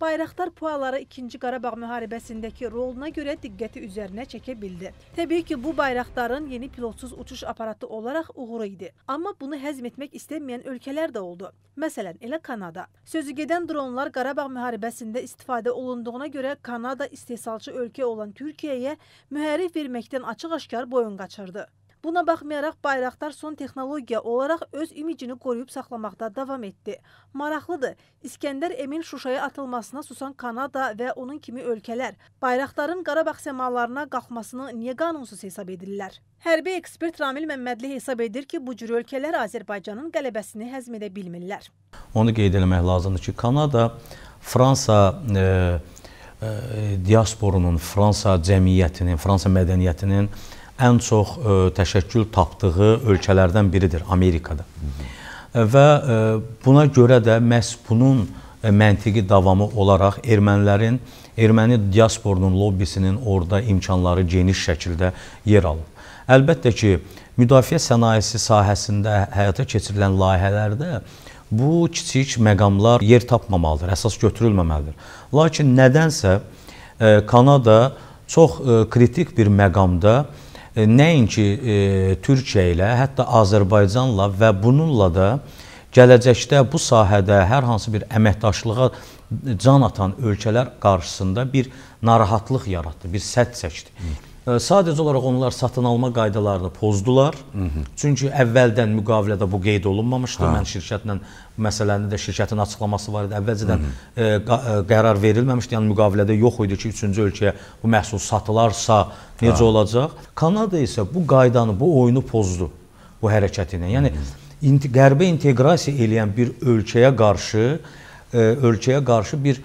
Bayraktar PUA'ları 2-ci Qarabağ müharibəsindəki roluna görə diqqəti üzərinə çəkə bildi. Təbii ki, bu bayraqların yeni pilotsuz uçuş aparatı olaraq uğuru idi. Amma bunu həzm etmək istəməyən ölkələr də oldu. Məsələn, elə Kanada. Sözü gedən dronlar Qarabağ müharibəsində istifadə olunduğuna görə Kanada istehsalçı ölkə olan Türkiyəyə mühərif verməkdən açıq-aşkar boyun qaçırdı. Buna baxmayaraq Bayraqdar son texnologiya olaraq öz imicini qoruyub saxlamaqda davam etdi. Maraqlıdır, İskəndər Emin Şuşaya atılmasına susan Kanada və onun kimi ölkələr Bayraqdarın Qarabağ səmalarına qalxmasını niyə qanunsuz hesab edirlər? Hərbi ekspert Ramil Məmmədli hesab edir ki, bu cür ölkələr Azərbaycanın qələbəsini həzm edə bilmirlər. Onu qeyd eləmək lazımdır ki, Kanada Fransa e, e, diasporunun, Fransa cəmiyyətinin, Fransa mədəniyyətinin e, ən çox ə, e, təşəkkül tapdığı ölkələrdən biridir Amerikada. E, və ə, e, buna görə də məhz bunun ə, məntiqi davamı olaraq ermənilərin, erməni diasporunun lobbisinin orada imkanları geniş şəkildə yer alır. Əlbəttə ki, müdafiə sənayesi sahəsində həyata keçirilən layihələrdə bu kiçik məqamlar yer tapmamalıdır, əsas götürülməməlidir. Lakin nədənsə Kanada çox kritik bir məqamda E, nəinki e, Türkiyə ilə, hətta Azərbaycanla və bununla da gələcəkdə bu sahədə hər hansı bir əməkdaşlığa can atan ölkələr qarşısında bir narahatlıq yaratdı, bir sədd çəkdi. Hı. Sadəcə olaraq onlar satın alma qaydalarını pozdular. Hı -hı. Çünki əvvəldən müqavilədə bu qeyd olunmamışdı. Hə. Mən şirkətlə məsələni də şirkətin açıqlaması var idi. Əvvəlcədən Hı -hı. E, e, qərar verilməmişdi. Yəni müqavilədə yox idi ki, üçüncü ölkəyə bu məhsul satılarsa necə hə. olacaq? Kanada isə bu qaydanı, bu oyunu pozdu bu hərəkəti ilə. Yəni Hı -hı. İnt qərbə inteqrasiya eləyən bir ölkəyə qarşı e, ölkəyə qarşı bir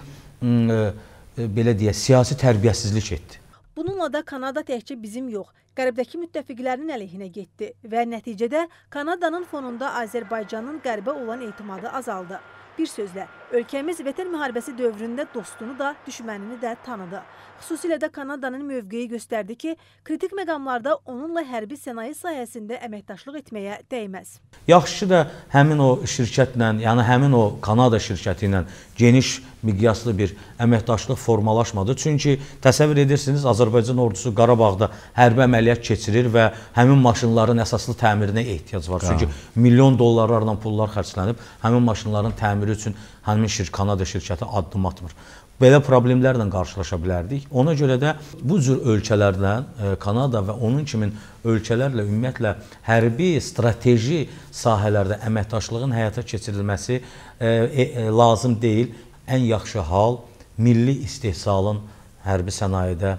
belə deyə siyasi tərbiyəsizlik etdi. Bununla da Kanada təkcə bizim yox, qərbdəki müttəfiqlərinin əleyhinə getdi və nəticədə Kanadanın fonunda Azərbaycanın qərbə olan etimadı azaldı. Bir sözlə, Ölkəmiz Vətən müharibəsi dövründə dostunu da, düşmənini də tanıdı. Xüsusilə də Kanadanın mövqeyi göstərdi ki, kritik məqamlarda onunla hərbi sənaye sahəsində əməkdaşlıq etməyə dəyməz. Yaxşı da həmin o şirkətlə, yəni həmin o Kanada şirkəti ilə geniş miqyaslı bir əməkdaşlıq formalaşmadı. Çünki təsəvvür edirsiniz, Azərbaycan ordusu Qarabağda hərbi əməliyyat keçirir və həmin maşınların əsaslı təmirinə ehtiyac var. Hə. Çünki milyon dollarlarla pullar xərclənib həmin maşınların təmiri üçün həmin şir Kanada şirkəti addım atmır. Belə problemlərlə qarşılaşa bilərdik. Ona görə də bu cür ölkələrdən e, Kanada və onun kimin ölkələrlə ümumiyyətlə hərbi strateji sahələrdə əməkdaşlığın həyata keçirilməsi e, e, lazım deyil. Ən yaxşı hal milli istehsalın hərbi sənayedə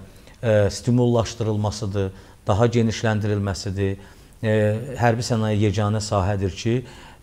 stimullaşdırılmasıdır, daha genişləndirilməsidir. Hərbi sənaye yeganə sahədir ki,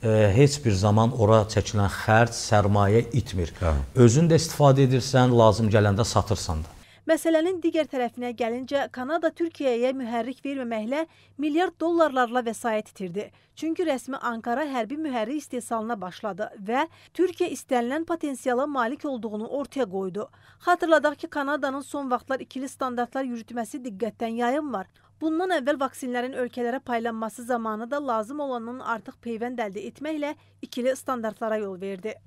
E, heç bir zaman ora çəkilən xərc, sərmayə itmir. Hə. Özün də istifadə edirsən, lazım gələndə satırsan da. Məsələnin digər tərəfinə gəlincə, Kanada Türkiyəyə mühərrik verməməklə milyard dollarlarla vəsait itirdi. Çünki rəsmi Ankara hərbi mühərri istehsalına başladı və Türkiyə istənilən potensiala malik olduğunu ortaya qoydu. Xatırladaq ki, Kanadanın son vaxtlar ikili standartlar yürütməsi diqqətdən yayınmır. Bundan əvvəl vaksinlərin ölkələrə paylanması zamanı da lazım olanın artıq peyvənd əldə etməklə ikili standartlara yol verdi.